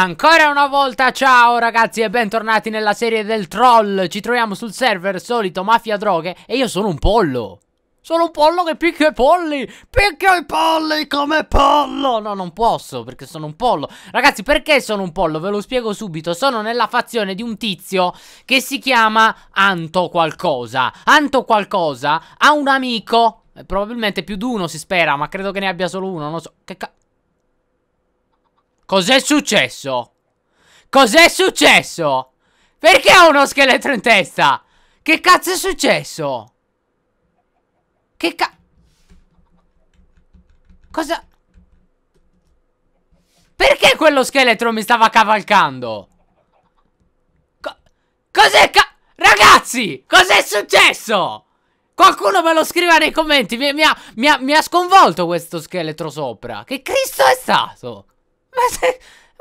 Ancora una volta ciao ragazzi e bentornati nella serie del troll Ci troviamo sul server solito Mafia Droghe e io sono un pollo Sono un pollo che picchia i polli Picchia i polli come pollo No non posso perché sono un pollo Ragazzi perché sono un pollo? Ve lo spiego subito Sono nella fazione di un tizio che si chiama Anto qualcosa Anto qualcosa ha un amico eh, Probabilmente più di uno si spera ma credo che ne abbia solo uno Non so che cazzo Cos'è successo? Cos'è successo? Perché ho uno scheletro in testa? Che cazzo è successo? Che cazzo? Cosa? Perché quello scheletro mi stava cavalcando? Co cos'è ca... Ragazzi, cos'è successo? Qualcuno me lo scriva nei commenti, mi, mi, ha, mi, ha, mi ha sconvolto questo scheletro sopra. Che Cristo è stato? Was?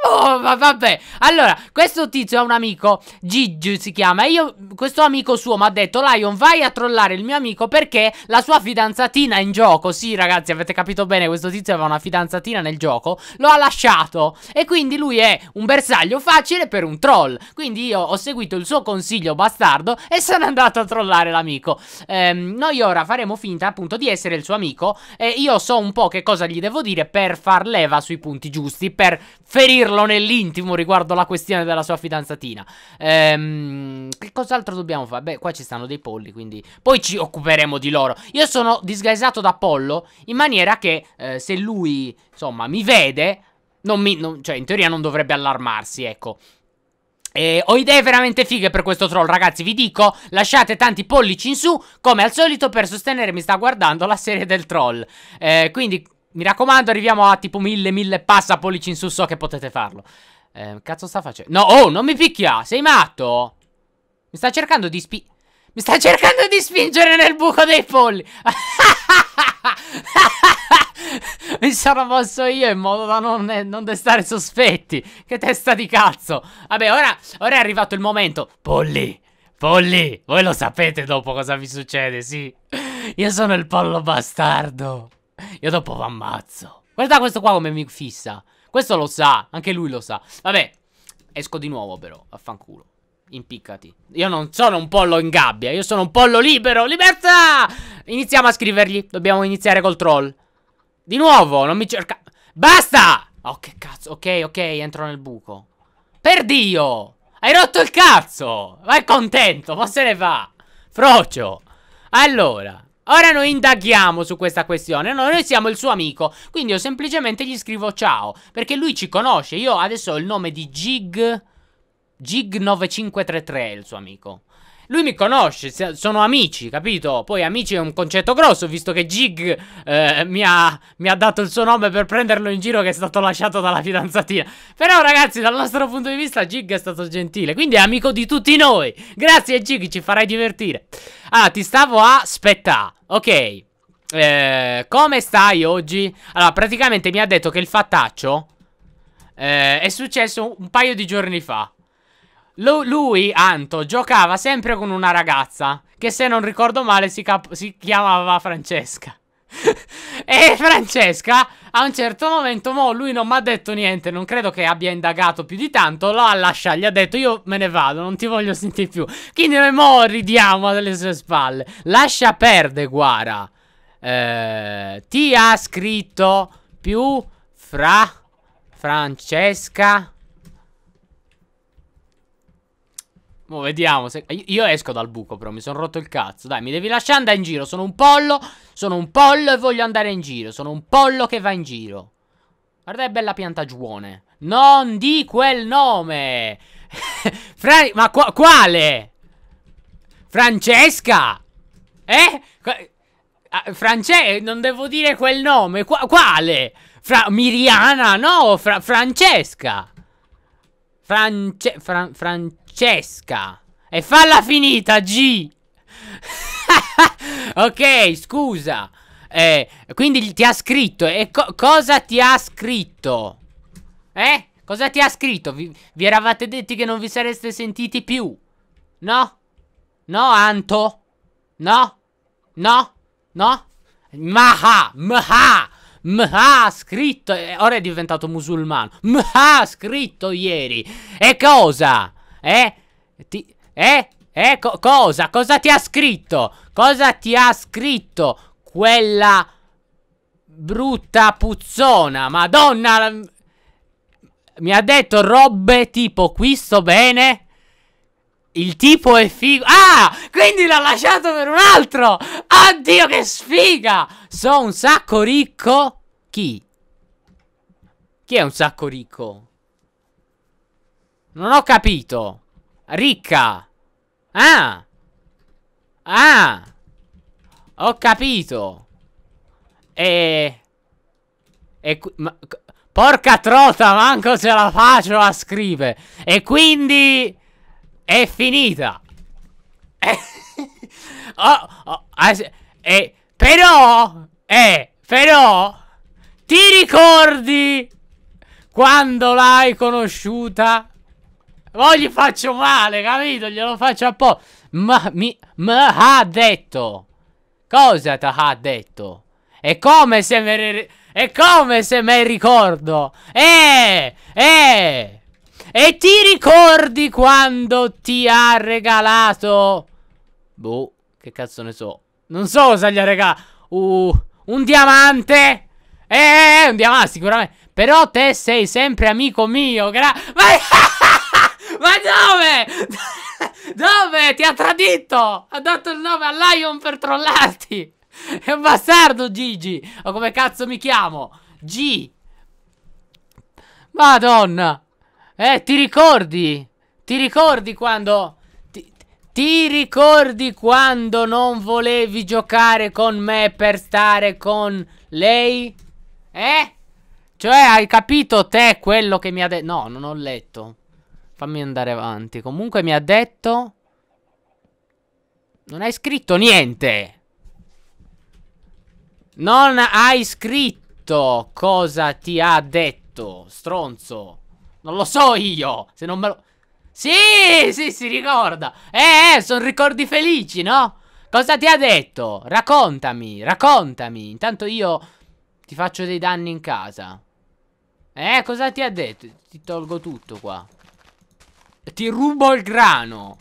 Oh, ma vabbè. Allora, questo tizio ha un amico, Gigi si chiama, e io, questo amico suo mi ha detto, Lion, vai a trollare il mio amico perché la sua fidanzatina è in gioco. Sì, ragazzi, avete capito bene, questo tizio aveva una fidanzatina nel gioco, lo ha lasciato. E quindi lui è un bersaglio facile per un troll. Quindi io ho seguito il suo consiglio bastardo e sono andato a trollare l'amico. Ehm, noi ora faremo finta, appunto, di essere il suo amico e io so un po' che cosa gli devo dire per far leva sui punti giusti, per ferirlo capirlo nell'intimo riguardo la questione della sua fidanzatina. Ehm, che cos'altro dobbiamo fare? Beh, qua ci stanno dei polli, quindi poi ci occuperemo di loro. Io sono disguisato da pollo in maniera che eh, se lui, insomma, mi vede, non mi, non, cioè in teoria non dovrebbe allarmarsi, ecco. Eh, ho idee veramente fighe per questo troll, ragazzi, vi dico, lasciate tanti pollici in su, come al solito, per sostenermi sta guardando la serie del troll. Eh, quindi mi raccomando, arriviamo a tipo mille, mille passa pollici in su, so che potete farlo. Eh, cazzo sta facendo? No, oh, non mi picchia, sei matto? Mi sta cercando di spi... Mi sta cercando di spingere nel buco dei polli. mi sono mosso io in modo da non, eh, non, destare sospetti. Che testa di cazzo. Vabbè, ora, ora è arrivato il momento. Polli, polli, voi lo sapete dopo cosa vi succede, sì. Io sono il pollo bastardo. Io dopo vi ammazzo. Guarda questo qua come mi fissa. Questo lo sa, anche lui lo sa. Vabbè, esco di nuovo però, affanculo. Impiccati. Io non sono un pollo in gabbia, io sono un pollo libero, libertà! Iniziamo a scrivergli, dobbiamo iniziare col troll. Di nuovo, non mi cerca... Basta! Oh, che cazzo, ok, ok, entro nel buco. Per Dio! Hai rotto il cazzo! Vai contento, ma se ne va! Frocio! Allora, Ora noi indaghiamo su questa questione. No, noi siamo il suo amico. Quindi io semplicemente gli scrivo ciao. Perché lui ci conosce. Io adesso ho il nome di Gig. Gig9533 è il suo amico. Lui mi conosce, sono amici, capito? Poi amici è un concetto grosso, visto che Jig eh, mi, ha, mi, ha, dato il suo nome per prenderlo in giro che è stato lasciato dalla fidanzatina. Però ragazzi, dal nostro punto di vista Jig è stato gentile, quindi è amico di tutti noi. Grazie Jig, ci farai divertire. Ah, ti stavo a aspetta. ok. Eh, come stai oggi? Allora, praticamente mi ha detto che il fattaccio eh, è successo un paio di giorni fa lui, Anto, giocava sempre con una ragazza che se non ricordo male si, si chiamava Francesca. e Francesca a un certo momento, mo, lui non mi ha detto niente, non credo che abbia indagato più di tanto, lo ha lasciato, gli ha detto io me ne vado, non ti voglio sentire più. Quindi noi mo ridiamo alle sue spalle. Lascia perdere, Guara. Eh, ti ha scritto più fra Francesca Mo vediamo se... Io esco dal buco però, mi sono rotto il cazzo. Dai, mi devi lasciare andare in giro. Sono un pollo, sono un pollo e voglio andare in giro. Sono un pollo che va in giro. Guarda che bella piantagione. Non di quel nome. Fra... Ma qua... quale? Francesca? Eh? Ah, France... Non devo dire quel nome. Qua... Quale? Fra... Miriana? No, Fra... Francesca. France... Fra... Francesca. Francesca. E falla finita, G. ok, scusa. Eh, quindi ti ha scritto. E co cosa ti ha scritto? Eh? Cosa ti ha scritto? Vi, vi eravate detti che non vi sareste sentiti più. No? No, Anto? No? No? No? Maha! Maha! Mha scritto, eh, ora è diventato musulmano. Mha scritto ieri. E cosa? Eh? Ti... Eh? Eh? Co cosa? Cosa ti ha scritto? Cosa ti ha scritto quella brutta puzzona? Madonna! La... Mi ha detto robe tipo qui sto bene? Il tipo è figo. Ah! Quindi l'ha lasciato per un altro! Oddio che sfiga! So un sacco ricco. Chi? Chi è un sacco ricco? Non ho capito. Ricca. Ah. Ah. Ho capito. E... E... Ma... Porca trota, manco ce la faccio a scrivere. E quindi... È finita. oh, oh, as... Ah, e... Però... Eh... Però... Ti ricordi... Quando l'hai conosciuta? Poi gli faccio male, capito? Glielo faccio a po'. Ma mi ma ha detto. Cosa ti ha detto? E come se me E come se me ricordo. Eh! Eh! E ti ricordi quando ti ha regalato Boh, che cazzo ne so. Non so cosa gli ha regalato uh, un diamante? Eh, eh, eh un diamante sicuramente. Però te sei sempre amico mio, gra... Ma... Ma dove? dove? Ti ha tradito! Ha dato il nome a Lion per trollarti! È un bastardo Gigi! O come cazzo mi chiamo? G! Madonna! Eh, ti ricordi? Ti ricordi quando... Ti, ti ricordi quando non volevi giocare con me per stare con lei? Eh? Cioè, hai capito te quello che mi ha detto? No, non ho letto. Fammi andare avanti. Comunque mi ha detto... Non hai scritto niente. Non hai scritto cosa ti ha detto, stronzo. Non lo so io. Se non me lo... Sì, sì, si ricorda. Eh, eh, sono ricordi felici, no? Cosa ti ha detto? Raccontami, raccontami. Intanto io ti faccio dei danni in casa. Eh, cosa ti ha detto? Ti tolgo tutto qua. Ti rubo il grano.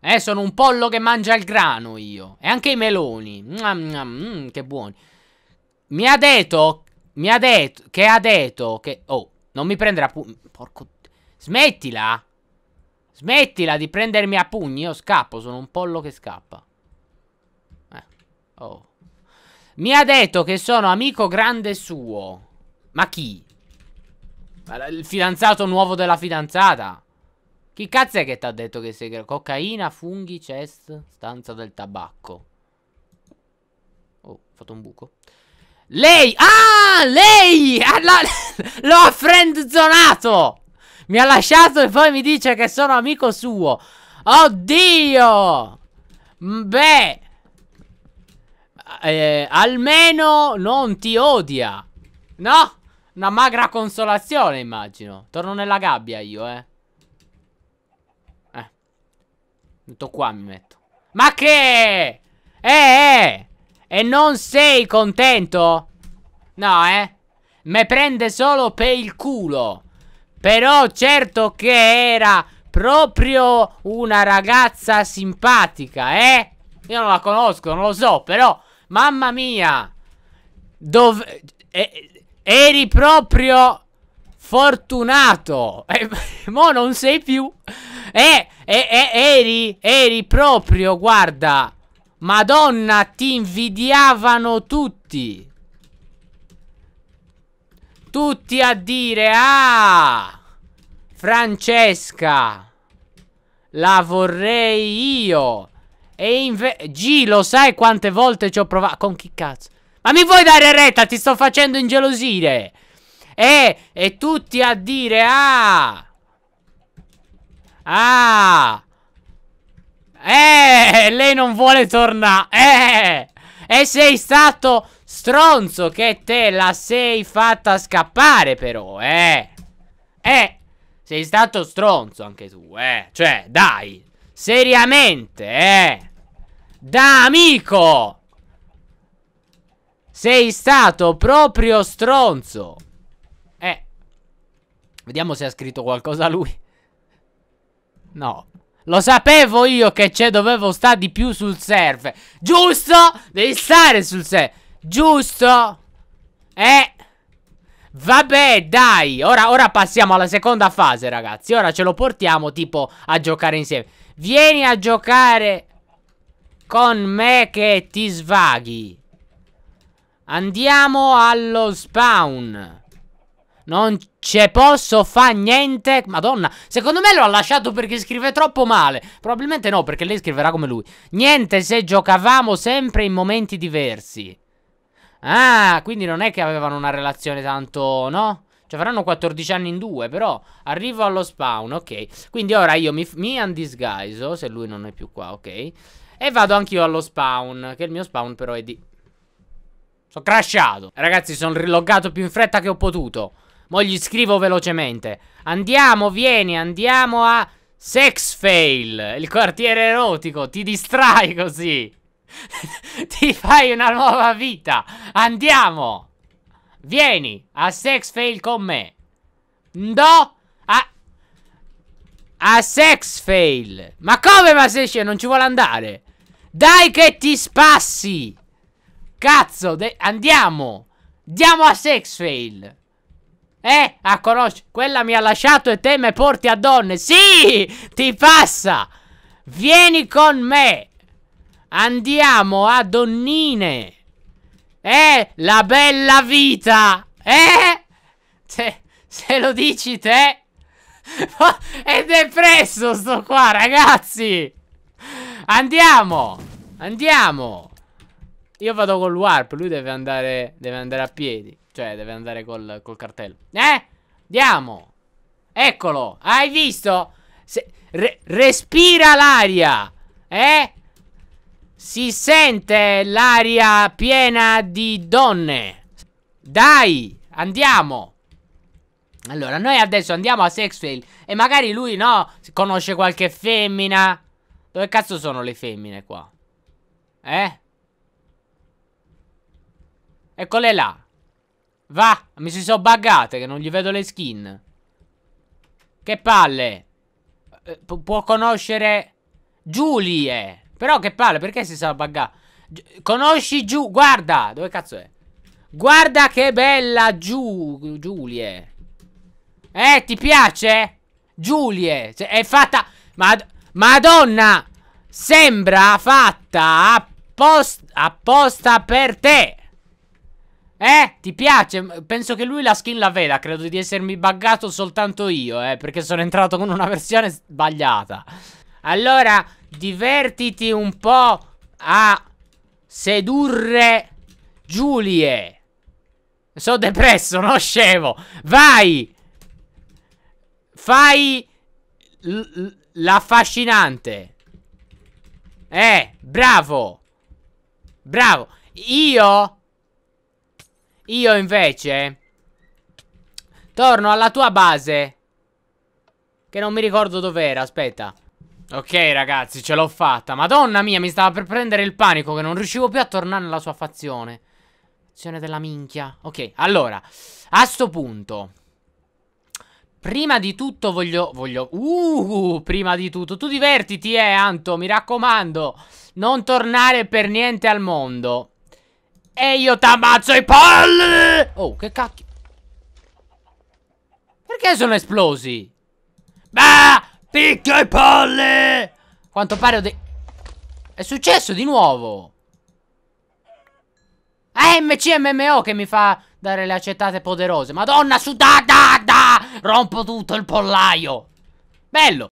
Eh, sono un pollo che mangia il grano io. E anche i meloni. Mm, che buoni. Mi ha detto... Mi ha detto... Che ha detto... Che... Oh, non mi prenderà pugni. Porco... Smettila! Smettila di prendermi a pugni. Io scappo, sono un pollo che scappa. Eh. Oh. Mi ha detto che sono amico grande suo. Ma chi? Il fidanzato nuovo della fidanzata. Chi cazzo è che ti ha detto che sei cocaina, funghi, chest, stanza del tabacco? Oh, ho fatto un buco. Lei! Ah! Lei! L'ho friendzonato! Mi ha lasciato e poi mi dice che sono amico suo. Oddio! Beh... Eh, almeno non ti odia. No? Una magra consolazione, immagino. Torno nella gabbia io, eh. Eh. Tutto qua mi metto. Ma che? Eh, eh. E non sei contento? No, eh. Me prende solo per il culo. Però certo che era proprio una ragazza simpatica, eh? Io non la conosco, non lo so, però... Mamma mia! Dove... Eh, Eri proprio fortunato. E eh, mo non sei più. E, eh, eh, eh, eri, eri proprio, guarda. Madonna, ti invidiavano tutti. Tutti a dire, ah, Francesca, la vorrei io. E invece, G, lo sai quante volte ci ho provato? Con chi cazzo? Ma mi vuoi dare retta? Ti sto facendo ingelosire. E, e tutti a dire, ah. Ah. Eh, lei non vuole tornare. Eh. E sei stato stronzo che te la sei fatta scappare però, eh. Eh. Sei stato stronzo anche tu, eh. Cioè, dai. Seriamente, eh. Da amico. Sei stato proprio stronzo. Eh. Vediamo se ha scritto qualcosa lui. No. Lo sapevo io che c'è dovevo stare di più sul server. Giusto? Devi stare sul server. Giusto? Eh. Vabbè, dai. Ora, ora passiamo alla seconda fase, ragazzi. Ora ce lo portiamo tipo a giocare insieme. Vieni a giocare con me che ti svaghi. Andiamo allo spawn. Non ci posso fare niente. Madonna, secondo me lo ha lasciato perché scrive troppo male. Probabilmente no, perché lei scriverà come lui. Niente se giocavamo sempre in momenti diversi. Ah, quindi non è che avevano una relazione tanto, no? Cioè faranno 14 anni in due, però arrivo allo spawn, ok. Quindi ora io mi, mi undisguiso, se lui non è più qua, ok. E vado anch'io allo spawn, che il mio spawn però è di... Sono crashato. Ragazzi, sono riloggato più in fretta che ho potuto. Mo' gli scrivo velocemente. Andiamo, vieni, andiamo a Sex Fail, il quartiere erotico. Ti distrai così. Ti fai una nuova vita. Andiamo. Vieni a Sex Fail con me. No. A... A Sex Fail. Ma come ma se esce? Non ci vuole andare. Dai che ti spassi. Cazzo, andiamo! Diamo a Sexfail! Eh, a conosci, quella mi ha lasciato e te me porti a donne. Sì, ti passa. Vieni con me. Andiamo a donnine. Eh, la bella vita. Eh, se, se lo dici te. è depresso sto qua, ragazzi. Andiamo, andiamo. Io vado col warp, lui deve andare, deve andare a piedi. Cioè, deve andare col, col cartello. Eh? Andiamo! Eccolo! Hai visto? Se, re, respira l'aria! Eh? Si sente l'aria piena di donne. Dai, andiamo. Allora, noi adesso andiamo a Sexfail. e magari lui, no, conosce qualche femmina. Dove cazzo sono le femmine qua? Eh? Eccole là. Va, mi si sono buggate che non gli vedo le skin. Che palle. Eh, pu può conoscere Giulie. Però che palle, perché si sono buggate? Conosci Giù, guarda, dove cazzo è? Guarda che bella Giù, Giulie. Eh, ti piace? Giulie, cioè, è fatta... Mad Madonna, sembra fatta apposta, apposta per te. Eh, ti piace? Penso che lui la skin la veda, credo di essermi buggato soltanto io, eh, perché sono entrato con una versione sbagliata. Allora, divertiti un po' a sedurre Giulie. Sono depresso, no scemo. Vai! Fai l'affascinante. Eh, bravo. Bravo. Io io invece Torno alla tua base Che non mi ricordo dov'era Aspetta Ok ragazzi ce l'ho fatta Madonna mia mi stava per prendere il panico Che non riuscivo più a tornare nella sua fazione Fazione della minchia Ok allora A sto punto Prima di tutto voglio... voglio uh, prima di tutto. Tu divertiti, eh, Anto, mi raccomando. Non tornare per niente al mondo. E io t'ammazzo i polli! Oh, che cacchio! Perché sono esplosi? Bah! Picchio i polli! Quanto pare ho dei... È successo di nuovo! AMCMMO che mi fa dare le accettate poderose. Madonna, su da da da! Rompo tutto il pollaio! Bello!